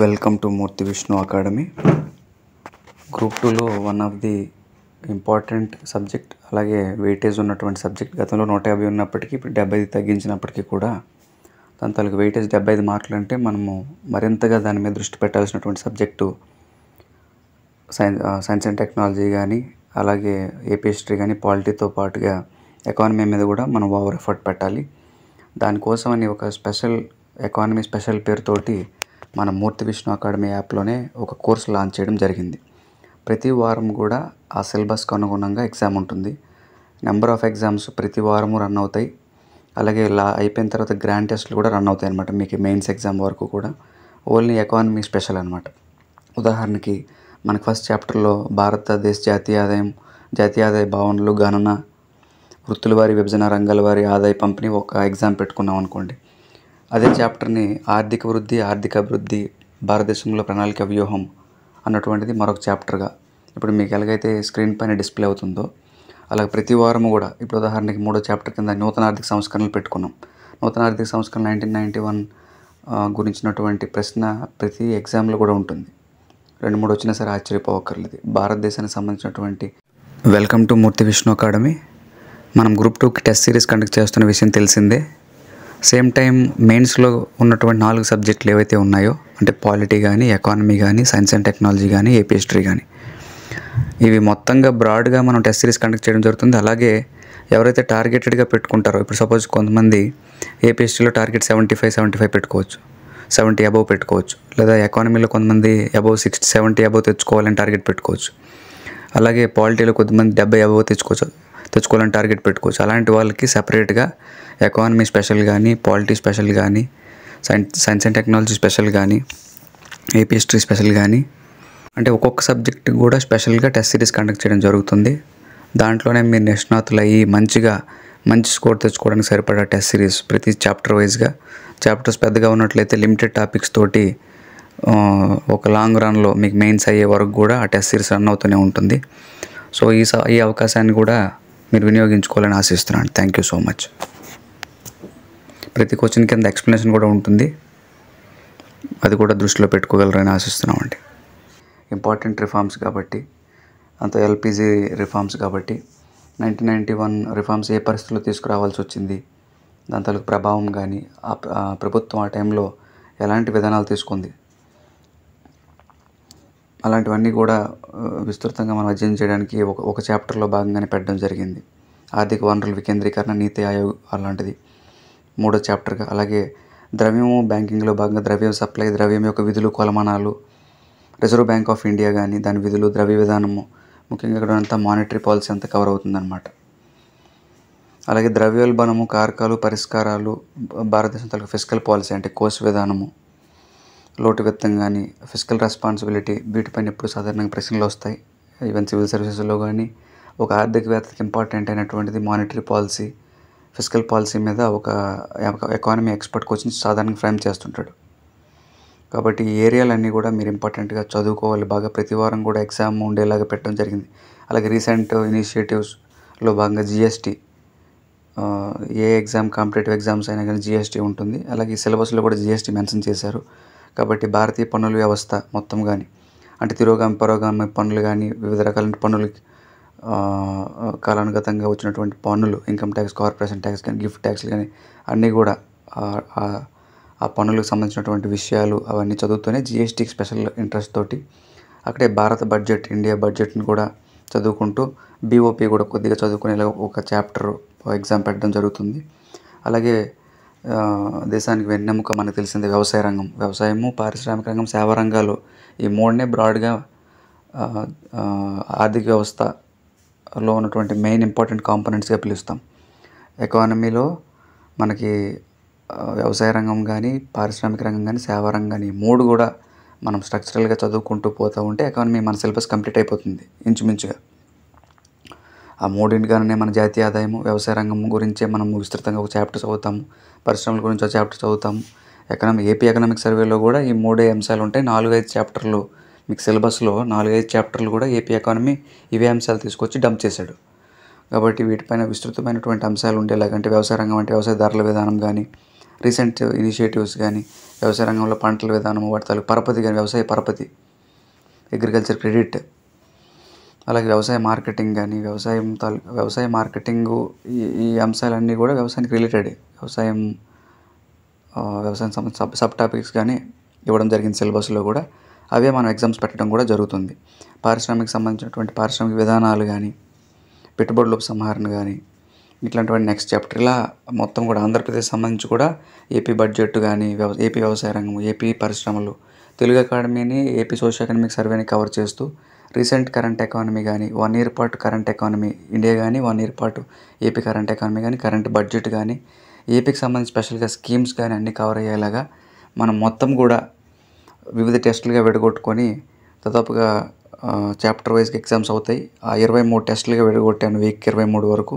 welcome to Murthy Vishnu academy group టూలో one of the important subject అలాగే weightage ఉన్నటువంటి subject గతంలో నూట యాభై ఉన్నప్పటికీ ఇప్పుడు డెబ్బై తగ్గించినప్పటికీ కూడా దాని తలకి వెయిటేజ్ డెబ్బై ఐదు మార్కులు అంటే మనము మరింతగా దాని మీద దృష్టి పెట్టాల్సినటువంటి subject science science and technology కానీ అలాగే ఏపీ హిస్టరీ కానీ పాలిటీతో పాటుగా ఎకానమీ మీద కూడా మనం ఓవర్ ఎఫర్ట్ పెట్టాలి దానికోసం అని ఒక స్పెషల్ ఎకానమీ స్పెషల్ పేరుతోటి మన మూర్తి విష్ణు అకాడమీ యాప్లోనే ఒక కోర్సు లాంచ్ చేయడం జరిగింది ప్రతి వారం కూడా ఆ సిలబస్కు అనుగుణంగా ఎగ్జామ్ ఉంటుంది నెంబర్ ఆఫ్ ఎగ్జామ్స్ ప్రతి వారము రన్ అవుతాయి అలాగే ఇలా అయిపోయిన తర్వాత గ్రాండ్ టెస్ట్లు కూడా రన్ అవుతాయి అనమాట మీకు మెయిన్స్ ఎగ్జామ్ వరకు కూడా ఓన్లీ ఎకానమీ స్పెషల్ అనమాట ఉదాహరణకి మన ఫస్ట్ చాప్టర్లో భారతదేశ జాతీయ ఆదాయం జాతీయ ఆదాయ భావనలు గణన వృత్తుల వారి విభజన రంగాల వారి ఆదాయ పంపిణీ ఒక ఎగ్జామ్ పెట్టుకున్నాం అనుకోండి అదే చాప్టర్ని ఆర్థిక వృద్ధి ఆర్థిక అభివృద్ధి భారతదేశంలో ప్రణాళిక వ్యూహం అన్నటువంటిది మరొక చాప్టర్గా ఇప్పుడు మీకు ఎలాగైతే స్క్రీన్ పైన డిస్ప్లే అవుతుందో అలాగే ప్రతి వారము కూడా ఇప్పుడు ఉదాహరణకి మూడో చాప్టర్ కింద నూతన ఆర్థిక సంస్కరణలు పెట్టుకున్నాం నూతన ఆర్థిక సంస్కరణ నైన్టీన్ నైంటీ వన్ గురించినటువంటి ప్రశ్న ప్రతి ఎగ్జామ్లో కూడా ఉంటుంది రెండు మూడు వచ్చినా సరే ఆశ్చర్యపోవక్కర్లేదు భారతదేశానికి సంబంధించినటువంటి welcome to Murthy Vishnu academy మనం గ్రూప్ టూకి టెస్ట్ సిరీస్ కండక్ట్ చేస్తున్న విషయం తెలిసిందే సేమ్ టైం మెయిన్స్లో ఉన్నటువంటి నాలుగు సబ్జెక్టులు ఏవైతే ఉన్నాయో అంటే పాలిటీ కానీ ఎకానమీ కానీ సైన్స్ అండ్ టెక్నాలజీ కానీ ఏపీ హిస్టరీ కానీ ఇవి మొత్తంగా బ్రాడ్గా మనం టెస్ట్ సిరీస్ కండక్ట్ చేయడం జరుగుతుంది అలాగే ఎవరైతే టార్గెటెడ్గా పెట్టుకుంటారో ఇప్పుడు సపోజ్ కొంతమంది ఏపీ హిస్టరీలో target seventy five seventy five పెట్టుకోవచ్చు సెవెంటీ అబవ్ పెట్టుకోవచ్చు లేదా ఎకానమీలో కొంతమంది అబవ్ సిక్స్టీ సెవెంటీ అబవ్ తెచ్చుకోవాలని టార్గెట్ పెట్టుకోవచ్చు అలాగే పాలిటీలో కొద్దిమంది డెబ్బై అబవ్ తెచ్చుకోవచ్చు తెచ్చుకోవాలని టార్గెట్ పెట్టుకోవచ్చు అలాంటి వాళ్ళకి సపరేట్గా ఎకానమీ స్పెషల్ కానీ పాలిటీ స్పెషల్ కానీ science science and technology special కానీ ఏపీ హిస్టరీ స్పెషల్ కానీ అంటే ఒక్కొక్క సబ్జెక్ట్ కూడా స్పెషల్గా టెస్ట్ సిరీస్ కండక్ట్ చేయడం జరుగుతుంది దాంట్లోనే మీరు నిష్ణాతులు అయ్యి మంచిగా మంచి స్కోర్ తెచ్చుకోవడానికి సరిపడా టెస్ట్ సిరీస్ ప్రతి చాప్టర్ వైజ్గా చాప్టర్స్ పెద్దగా ఉన్నట్లయితే లిమిటెడ్ టాపిక్స్ తోటి ఒక లాంగ్ రన్లో మీకు మెయిన్స్ అయ్యే వరకు కూడా ఆ టెస్ట్ సిరీస్ రన్ అవుతూనే ఉంటుంది సో ఈ ఈ అవకాశాన్ని కూడా మీరు వినియోగించుకోవాలని ఆశిస్తున్నాను థ్యాంక్ యూ సో మచ్ ప్రతి క్వశ్చన్ కింద ఎక్స్ప్లెనేషన్ కూడా ఉంటుంది అది కూడా దృష్టిలో పెట్టుకోగలరని ఆశిస్తున్నామండి ఇంపార్టెంట్ రిఫార్మ్స్ కాబట్టి అంత ఎల్పిజి రిఫార్మ్స్ కాబట్టి నైన్టీన్ నైంటీ వన్ రిఫార్మ్స్ ఏ పరిస్థితుల్లో తీసుకురావాల్సి వచ్చింది దాని తలకు ప్రభావం కానీ ఆ ప్రభుత్వం ఆ టైంలో ఎలాంటి విధానాలు తీసుకుంది అలాంటివన్నీ కూడా విస్తృతంగా మనం అధ్యయనం చేయడానికి ఒక ఒక చాప్టర్లో భాగంగానే పెట్టడం జరిగింది ఆర్థిక వనరుల వికేంద్రీకరణ నీతి ఆయోగ్ అలాంటిది మూడో చాప్టర్గా అలాగే ద్రవ్యము బ్యాంకింగ్లో భాగంగా ద్రవ్యం సప్లై ద్రవ్యం యొక్క విధులు కొలమానాలు రిజర్వ్ బ్యాంక్ ఆఫ్ ఇండియా కానీ దాని విధులు ద్రవ్య విధానము ముఖ్యంగా ఇక్కడ అంతా మానిటరీ పాలసీ అంతా కవర్ అవుతుందన్నమాట అలాగే ద్రవ్యోల్బణము కారకాలు పరిష్కారాలు భారతదేశం తలకు ఫిజికల్ పాలసీ అంటే కోర్సు విధానము లోటువెత్తం కానీ ఫిజికల్ రెస్పాన్సిబిలిటీ వీటిపైన ఎప్పుడు సాధారణంగా ప్రశ్నలు వస్తాయి ఈవెన్ సివిల్ సర్వీసెస్లో కానీ ఒక ఆర్థికవేత్తకి ఇంపార్టెంట్ అయినటువంటిది మానిటరీ పాలసీ ఫిజికల్ పాలసీ మీద ఒక ఎకానమీ ఎక్స్పర్ట్ కోచింగ్ సాధారణంగా ఫ్రేమ్ చేస్తుంటాడు కాబట్టి ఈ ఏరియాలన్నీ కూడా మీరు ఇంపార్టెంట్గా చదువుకోవాలి బాగా ప్రతి వారం కూడా ఎగ్జామ్ ఉండేలాగా పెట్టడం జరిగింది అలాగే రీసెంట్ ఇనిషియేటివ్స్లో భాగంగా జిఎస్టీ ఏ ఎగ్జామ్ కాంపిటేటివ్ ఎగ్జామ్స్ అయినా కానీ జిఎస్టీ ఉంటుంది అలాగే ఈ సిలబస్లో కూడా జిఎస్టీ మెన్షన్ చేశారు కాబట్టి భారతీయ పన్నుల వ్యవస్థ మొత్తం కానీ అంటే తిరోగామి పరోగామి పన్నులు కానీ వివిధ రకాలైన పన్నులు కాలానుగతంగా వచ్చినటువంటి పన్నులు ఇన్కమ్ ట్యాక్స్ కార్పొరేషన్ ట్యాక్స్ కానీ గిఫ్ట్ ట్యాక్స్లు కానీ అన్నీ కూడా ఆ పన్నులకు సంబంధించినటువంటి విషయాలు అవన్నీ చదువుతూనే జిఎస్టీకి స్పెషల్ ఇంట్రెస్ట్ తోటి అక్కడే భారత బడ్జెట్ ఇండియా బడ్జెట్ని కూడా చదువుకుంటూ బీఓపీ కూడా కొద్దిగా చదువుకునేలా ఒక చాప్టర్ ఎగ్జామ్ పెట్టడం జరుగుతుంది అలాగే దేశానికి వెన్నెముక మనకు తెలిసింది వ్యవసాయ రంగం వ్యవసాయము పారిశ్రామిక రంగం సేవా రంగాలు ఈ మూడనే బ్రాడ్గా ఆర్థిక వ్యవస్థలో ఉన్నటువంటి మెయిన్ ఇంపార్టెంట్ కాంపోనెంట్స్గా పిలుస్తాం ఎకానమీలో మనకి వ్యవసాయ రంగం కానీ పారిశ్రామిక రంగం కానీ సేవా రంగం కానీ మూడు కూడా మనం స్ట్రక్చరల్గా చదువుకుంటూ పోతూ ఉంటే ఎకానమీ మన సిలబస్ కంప్లీట్ అయిపోతుంది ఇంచుమించుగా ఆ మూడింటిగానే మన జాతీయ ఆదాయము వ్యవసాయ రంగం గురించే మనము విస్తృతంగా ఒక చాప్టర్ చదువుతాము పరిశ్రమల గురించి ఒక చాప్టర్ చదువుతాము ఎకనామిక్ ఏపీ ఎకనామిక్ సర్వేలో కూడా ఈ మూడే అంశాలు ఉంటాయి నాలుగైదు చాప్టర్లు మీకు సిలబస్లో నాలుగైదు చాప్టర్లు కూడా ఏపీ ఎకానమీ ఇవే అంశాలు తీసుకొచ్చి డంప్ చేశాడు కాబట్టి వీటిపైన విస్తృతమైనటువంటి అంశాలు ఉండేలాగంటే వ్యవసాయ రంగం అంటే వ్యవసాయ ధరల విధానం కానీ రీసెంట్ ఇనిషియేటివ్స్ కానీ వ్యవసాయ రంగంలో పంటల విధానం వాడతారు పరపతి కానీ వ్యవసాయ పరపతి అగ్రికల్చర్ క్రెడిట్ అలాగే వ్యవసాయ మార్కెటింగ్ కానీ వ్యవసాయం తాలూ వ్యవసాయ మార్కెటింగు ఈ ఈ అంశాలన్నీ కూడా వ్యవసాయానికి రిలేటెడ్ వ్యవసాయం వ్యవసాయం సంబంధించి సబ్ సబ్ టాపిక్స్ కానీ ఇవ్వడం జరిగింది సిలబస్లో కూడా అవే మనం ఎగ్జామ్స్ పెట్టడం కూడా జరుగుతుంది పారిశ్రామిక సంబంధించినటువంటి పారిశ్రామిక విధానాలు కానీ పెట్టుబడుల సంహరణ కానీ ఇట్లాంటివన్నీ నెక్స్ట్ చాప్టర్ ఇలా మొత్తం కూడా ఆంధ్రప్రదేశ్ సంబంధించి కూడా ఏపీ బడ్జెట్ కానీ వ్యవ ఏపీ వ్యవసాయ రంగం ఏపీ పరిశ్రమలు తెలుగు అకాడమీని ఏపీ సోషల్ ఎకనామిక్ సర్వేని కవర్ చేస్తూ రీసెంట్ కరెంట్ ఎకానమీ కానీ వన్ ఇయర్ పాటు కరెంట్ ఎకానమీ ఇండియా కానీ వన్ ఇయర్ పాటు ఏపీ కరెంట్ ఎకానమీ కానీ కరెంట్ బడ్జెట్ కానీ ఏపీకి సంబంధించి స్పెషల్గా స్కీమ్స్ కానీ అన్నీ కవర్ అయ్యేలాగా మనం మొత్తం కూడా వివిధ టెస్టులుగా విడగొట్టుకొని దాదాపుగా చాప్టర్ వైజ్గా ఎగ్జామ్స్ అవుతాయి ఆ ఇరవై మూడు టెస్టులుగా విడగొట్టాను వీక్ ఇరవై మూడు వరకు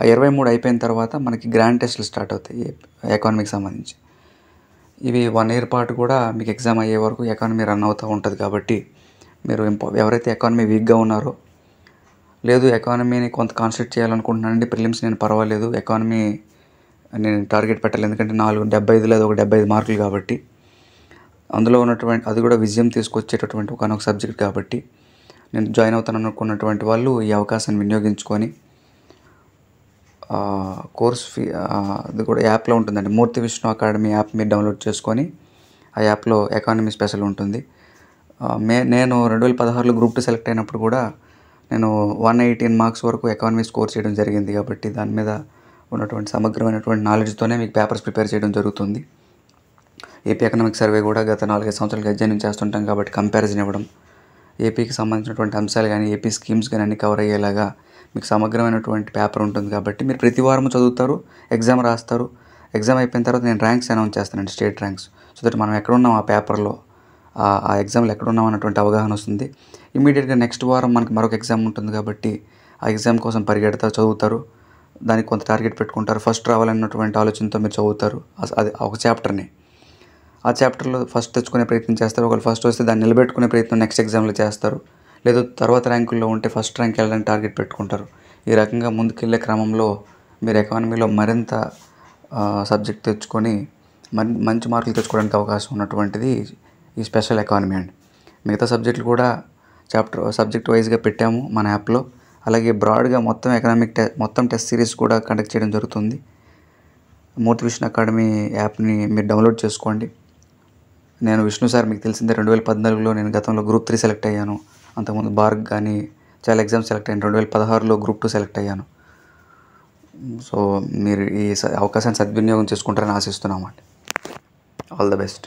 ఆ ఇరవై మూడు అయిపోయిన తర్వాత మనకి గ్రాండ్ టెస్టులు స్టార్ట్ అవుతాయి ఎకానమీకి సంబంధించి ఇవి వన్ ఇయర్ పాటు కూడా మీకు ఎగ్జామ్ అయ్యే వరకు ఎకానమీ రన్ అవుతూ ఉంటుంది కాబట్టి మీరు ఎవరైతే ఎకానమీ వీక్గా ఉన్నారో లేదు ఎకానమీని కొంత కాన్సన్ట్రేట్ చేయాలనుకుంటున్నానండి ప్రిలిమ్స్ నేను పర్వాలేదు ఎకానమీ నేను టార్గెట్ పెట్టాలి ఎందుకంటే నాలుగు డెబ్బై ఐదు లేదా ఒక డెబ్బై ఐదు మార్కులు కాబట్టి అందులో ఉన్నటువంటి అది కూడా విజయం తీసుకొచ్చేటటువంటి ఒకనొక సబ్జెక్ట్ కాబట్టి నేను జాయిన్ అవుతాను అనుకున్నటువంటి వాళ్ళు ఈ అవకాశాన్ని వినియోగించుకొని కోర్స్ ఫీ అది కూడా యాప్లో ఉంటుందండి మూర్తి విష్ణు అకాడమీ యాప్ మీరు డౌన్లోడ్ చేసుకొని ఆ యాప్లో ఎకానమీ స్పెషల్ ఉంటుంది మే నేను రెండు వేల పదహారులో గ్రూప్ టూ సెలెక్ట్ అయినప్పుడు కూడా నేను వన్ ఎయిటీన్ మార్క్స్ వరకు ఎకానమీ స్కోర్ చేయడం జరిగింది కాబట్టి దాని మీద ఉన్నటువంటి సమగ్రమైనటువంటి నాలెడ్జ్తోనే మీకు పేపర్స్ ప్రిపేర్ చేయడం జరుగుతుంది ఏపీ ఎకనామిక్ సర్వే కూడా గత నాలుగైదు సంవత్సరాలు అధ్యయనం చేస్తుంటాం కాబట్టి కంపారిజన్ ఇవ్వడం ఏపీకి సంబంధించినటువంటి అంశాలు కానీ ఏపీ స్కీమ్స్ కానీ అన్ని కవర్ అయ్యేలాగా మీకు సమగ్రమైనటువంటి పేపర్ ఉంటుంది కాబట్టి మీరు ప్రతి వారం చదువుతారు ఎగ్జామ్ రాస్తారు ఎగ్జామ్ అయిపోయిన తర్వాత నేను ర్యాంక్స్ అనౌన్స్ చేస్తానండి స్టేట్ ర్యాంక్స్ సో దట్ మనం ఎక్కడున్నాం ఆ పేపర్లో ఆ ఎగ్జామ్లో ఎక్కడ ఉన్నాం అన్నటువంటి అవగాహన వస్తుంది ఇమీడియట్గా నెక్స్ట్ వారం మనకి మరొక ఎగ్జామ్ ఉంటుంది కాబట్టి ఆ ఎగ్జామ్ కోసం పరిగెడతారు చదువుతారు దానికి కొంత టార్గెట్ పెట్టుకుంటారు ఫస్ట్ రావాలన్నటువంటి ఆలోచనతో మీరు చదువుతారు అది ఒక చాప్టర్ని ఆ చాప్టర్లో ఫస్ట్ తెచ్చుకునే ప్రయత్నం చేస్తారు ఒకళ్ళు ఫస్ట్ వస్తే దాన్ని నిలబెట్టుకునే ప్రయత్నం నెక్స్ట్ ఎగ్జామ్లో చేస్తారు లేదా తర్వాత ర్యాంకుల్లో ఉంటే ఫస్ట్ ర్యాంక్ వెళ్ళడానికి టార్గెట్ పెట్టుకుంటారు ఈ రకంగా ముందుకెళ్ళే క్రమంలో మీరు ఎకానమీలో మరింత సబ్జెక్ట్ తెచ్చుకొని మంచి మార్కులు తెచ్చుకోవడానికి అవకాశం ఉన్నటువంటిది ఈ స్పెషల్ ఎకానమీ అండ్ మిగతా సబ్జెక్టులు కూడా చాప్టర్ సబ్జెక్ట్ వైజ్గా పెట్టాము మన యాప్లో అలాగే బ్రాడ్గా మొత్తం ఎకనామిక్ టె మొత్తం టెస్ట్ సిరీస్ కూడా కండక్ట్ చేయడం జరుగుతుంది మూర్తి విష్ణు అకాడమీ యాప్ని మీరు డౌన్లోడ్ చేసుకోండి నేను విష్ణు సార్ మీకు తెలిసిందే రెండు వేల పద్నాలుగులో నేను గతంలో గ్రూప్ త్రీ సెలెక్ట్ అయ్యాను అంతకుముందు బార్గ్ కానీ చాలా ఎగ్జామ్స్ సెలెక్ట్ అయ్యాను రెండు వేల పదహారులో గ్రూప్ టూ సెలెక్ట్ అయ్యాను సో మీరు ఈ అవకాశాన్ని సద్వినియోగం చేసుకుంటారని ఆశిస్తున్నామండి ఆల్ ద బెస్ట్